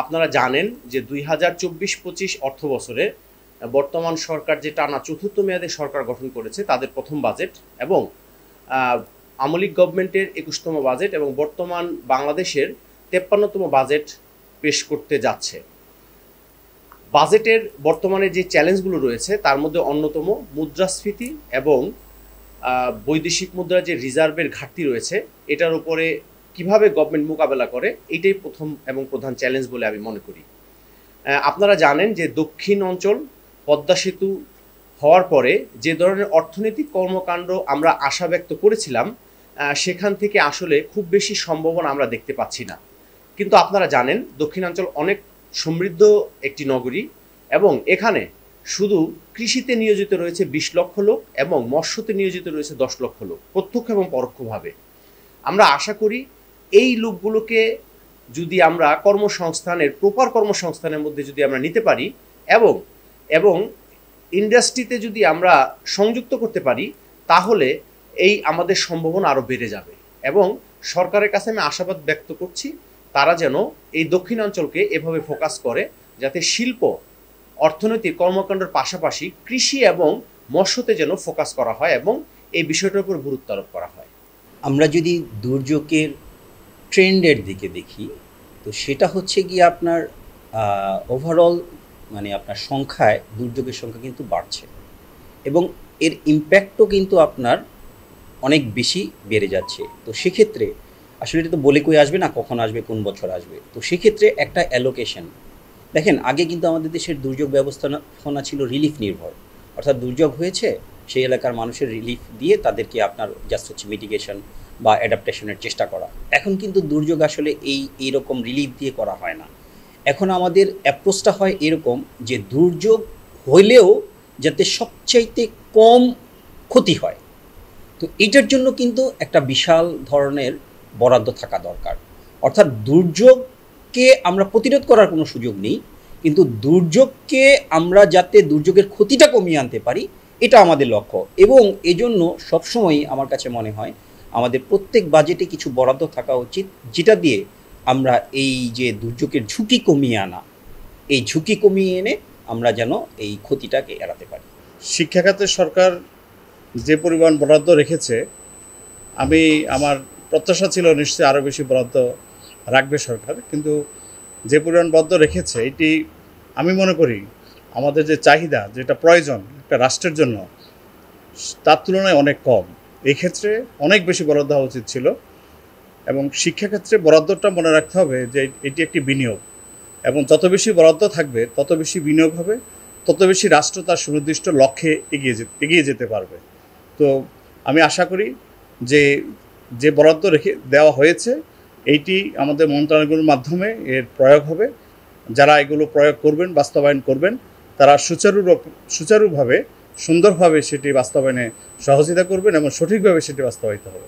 আপনারা জানেন যে দুই হাজার চব্বিশ পঁচিশ অর্থ বছরে বর্তমান সরকার যে টানা চতুর্থ মেয়াদে সরকার গঠন করেছে তাদের প্রথম বাজেট এবং আমলিক গভর্নমেন্টের একুশতম বাজেট এবং বর্তমান বাংলাদেশের তেপ্পান্নতম বাজেট পেশ করতে যাচ্ছে বাজেটের বর্তমানে যে চ্যালেঞ্জগুলো রয়েছে তার মধ্যে অন্যতম মুদ্রাস্ফীতি এবং বৈদেশিক মুদ্রার যে রিজার্ভের ঘাটতি রয়েছে এটার উপরে কিভাবে গভর্নমেন্ট মোকাবেলা করে এটাই প্রথম এবং প্রধান চ্যালেঞ্জ বলে আমি মনে করি আপনারা জানেন যে দক্ষিণ অঞ্চল পদ্মা সেতু হওয়ার পরে যে ধরনের অর্থনৈতিক কর্মকাণ্ড আমরা আশা ব্যক্ত করেছিলাম সেখান থেকে আসলে খুব বেশি সম্ভাবনা আমরা দেখতে পাচ্ছি না কিন্তু আপনারা জানেন দক্ষিণাঞ্চল অনেক সমৃদ্ধ একটি নগরী এবং এখানে শুধু কৃষিতে নিয়োজিত রয়েছে বিশ লক্ষ লোক এবং মৎস্যতে নিয়োজিত রয়েছে দশ লক্ষ লোক প্রত্যক্ষ এবং পরোক্ষভাবে আমরা আশা করি এই লোকগুলোকে যদি আমরা কর্মসংস্থানের প্রপার কর্মসংস্থানের মধ্যে যদি আমরা নিতে পারি এবং এবং ইন্ডাস্ট্রিতে যদি আমরা সংযুক্ত করতে পারি তাহলে এই আমাদের সম্ভাবনা আরও বেড়ে যাবে এবং সরকারের কাছে আমি আশাবাদ ব্যক্ত করছি তারা যেন এই দক্ষিণাঞ্চলকে এভাবে ফোকাস করে যাতে শিল্প অর্থনৈতিক কর্মকাণ্ডের পাশাপাশি কৃষি এবং মৎস্যতে যেন ফোকাস করা হয় এবং এই বিষয়টার উপর গুরুত্ব আরোপ করা হয় আমরা যদি দুর্যোগের ট্রেন্ডের দিকে দেখি তো সেটা হচ্ছে গিয়ে আপনার ওভারঅল মানে আপনার সংখ্যায় দুর্যোগের সংখ্যা কিন্তু বাড়ছে এবং এর ইম্প্যাক্টও কিন্তু আপনার অনেক বেশি বেড়ে যাচ্ছে তো সেক্ষেত্রে আসলে এটা তো বলে কই আসবে না কখন আসবে কোন বছর আসবে তো সেক্ষেত্রে একটা অ্যালোকেশন দেখেন আগে কিন্তু আমাদের দেশের দুর্যোগ ব্যবস্থাপনা ছিল রিলিফ নির্ভর অর্থাৎ দুর্যোগ হয়েছে সেই এলাকার মানুষের রিলিফ দিয়ে তাদেরকে আপনার জাস্ট হচ্ছে মিটিগেশন বা অ্যাডাপ্টেশনের চেষ্টা করা এখন কিন্তু দুর্যোগ আসলে এই এইরকম রিলিফ দিয়ে করা হয় না এখন আমাদের অ্যাপ্রোচটা হয় এরকম যে দুর্যোগ হইলেও যাতে সবচাইতে কম ক্ষতি হয় তো এটার জন্য কিন্তু একটা বিশাল ধরনের বরাদ্দ থাকা দরকার অর্থাৎ দুর্যোগকে আমরা প্রতিরোধ করার কোনো সুযোগ নেই কিন্তু দুর্যোগকে আমরা যাতে দুর্যোগের ক্ষতিটা কমিয়ে আনতে পারি এটা আমাদের লক্ষ্য এবং এজন্য সবসময়ই আমার কাছে মনে হয় আমাদের প্রত্যেক বাজেটে কিছু বরাদ্দ থাকা উচিত যেটা দিয়ে আমরা এই যে দুর্যোগের ঝুঁকি কমিয়ে আনা এই ঝুঁকি কমিয়ে এনে আমরা যেন এই ক্ষতিটাকে এড়াতে পারি শিক্ষাখাতে সরকার যে পরিমাণ বরাদ্দ রেখেছে আমি আমার প্রত্যাশা ছিল নিশ্চয়ই আরও বেশি বরাদ্দ রাখবে সরকার কিন্তু যে পরিমাণ বরাদ্দ রেখেছে এটি আমি মনে করি আমাদের যে চাহিদা যেটা প্রয়োজন একটা রাষ্ট্রের জন্য তার তুলনায় অনেক কম এক্ষেত্রে ক্ষেত্রে অনেক বেশি বরাদ্দ হওয়া উচিত ছিল এবং শিক্ষাক্ষেত্রে বরাদ্দটা মনে রাখতে হবে যে এটি একটি বিনিয়োগ এবং যত বেশি বরাদ্দ থাকবে তত বেশি বিনিয়োগ হবে তত বেশি রাষ্ট্র তার সুনির্দিষ্ট লক্ষ্যে এগিয়ে যে এগিয়ে যেতে পারবে তো আমি আশা করি যে যে বরাদ্দ রেখে দেওয়া হয়েছে এইটি আমাদের মন্ত্রণালয়গুলোর মাধ্যমে এর প্রয়োগ হবে যারা এগুলো প্রয়োগ করবেন বাস্তবায়ন করবেন তারা সুচারু সুচারুভাবে সুন্দরভাবে সেটি বাস্তবায়নে সহযোগিতা করবেন এবং সঠিকভাবে সেটি বাস্তবায়িত হবে